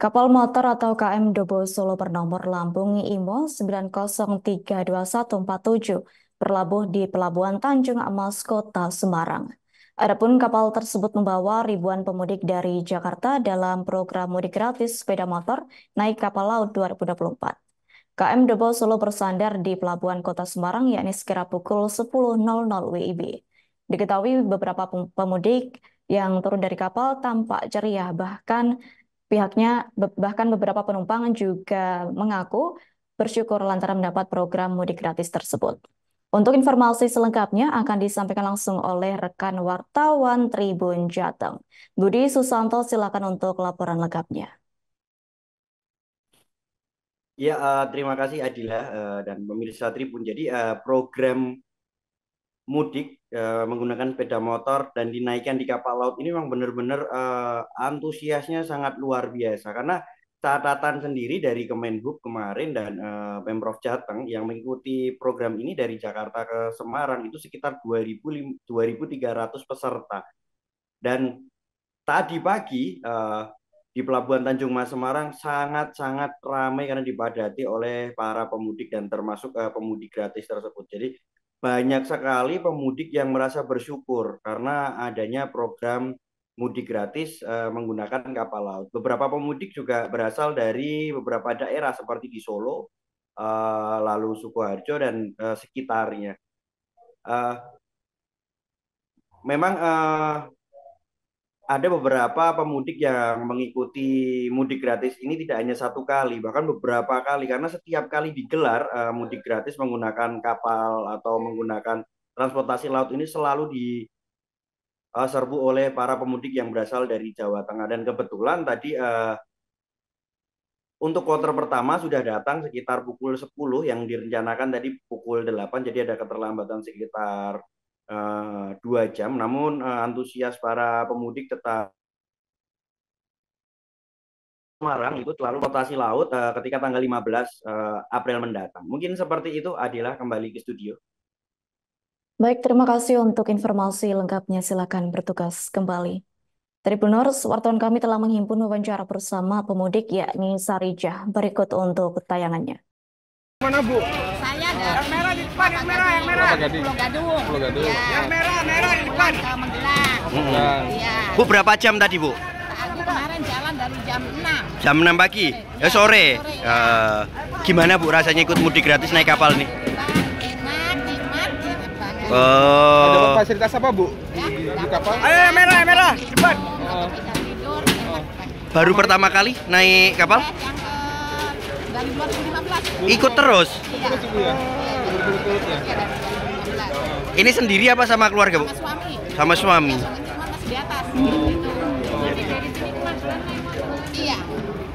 Kapal motor atau KM Dobo Solo bernomor lambung IMO 90324147 berlabuh di Pelabuhan Tanjung Amas, Kota Semarang. Adapun kapal tersebut membawa ribuan pemudik dari Jakarta dalam program mudik gratis sepeda motor naik kapal laut 2024. KM Dobo Solo bersandar di Pelabuhan Kota Semarang yakni sekira pukul 10.00 WIB. Diketahui beberapa pemudik yang turun dari kapal tampak ceria bahkan Pihaknya bahkan beberapa penumpang juga mengaku bersyukur lantaran mendapat program mudik gratis tersebut. Untuk informasi selengkapnya akan disampaikan langsung oleh rekan wartawan Tribun Jateng. Budi Susanto silakan untuk laporan lengkapnya. Ya, eh, terima kasih Adila eh, dan pemirsa Tribun. Jadi eh, program mudik uh, menggunakan sepeda motor dan dinaikkan di kapal laut ini memang benar-benar uh, antusiasnya sangat luar biasa karena catatan sendiri dari Kemenhub kemarin dan uh, Pemprov Jateng yang mengikuti program ini dari Jakarta ke Semarang itu sekitar 2.300 peserta. Dan tadi pagi uh, di Pelabuhan Tanjung Mas Semarang sangat-sangat ramai karena dipadati oleh para pemudik dan termasuk uh, pemudik gratis tersebut. Jadi banyak sekali pemudik yang merasa bersyukur karena adanya program mudik gratis eh, menggunakan kapal laut. Beberapa pemudik juga berasal dari beberapa daerah seperti di Solo, eh, lalu Sukoharjo dan eh, sekitarnya. memang ada beberapa pemudik yang mengikuti mudik gratis ini tidak hanya satu kali, bahkan beberapa kali karena setiap kali digelar uh, mudik gratis menggunakan kapal atau menggunakan transportasi laut ini selalu diserbu eh, uh, oleh para pemudik yang berasal dari Jawa Tengah dan kebetulan tadi uh, untuk kloter pertama sudah datang sekitar pukul 10 yang direncanakan tadi pukul 8 jadi ada keterlambatan sekitar Eh, dua jam, namun eh, antusias para pemudik tetap Semarang itu selalu rotasi laut uh, ketika tanggal 15 uh, April mendatang. Mungkin seperti itu Adila kembali ke studio. Baik, terima kasih untuk informasi lengkapnya. Silakan bertugas kembali. Tribuners, wartawan kami telah menghimpun wawancara bersama pemudik yakni Sarijah. Berikut untuk tayangannya. Mana Bu? Saya ada. Yang merah di depan, yang merah apa gading? Pulau Gadung. Pulau Gadung. Ya. Yang merah, merah di depan. Ke Magelang. Magelang. Iya. Bu berapa jam tadi, Bu? Aku kemarin jalan dari jam 6. Jam 6 pagi? Ya, sore. sore ya. Uh, gimana Bu rasanya ikut mudik gratis naik kapal nih? Enak, enak oh. Ada fasilitas apa, Bu? Ya, di kapal. Ayo, eh, merah, merah, cepat. Uh. Baru pertama kali naik kapal? Yang uh, dari 2015. Ikut terus? Iya. Ya? iya. Ini sendiri apa sama keluarga, Bu? Sama suami. Sama suami. Hmm. Iya.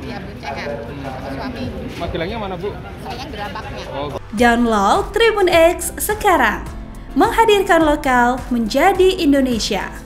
iya Magelangnya mana, Bu? Oh. Download Tribun X sekarang. Menghadirkan lokal menjadi Indonesia.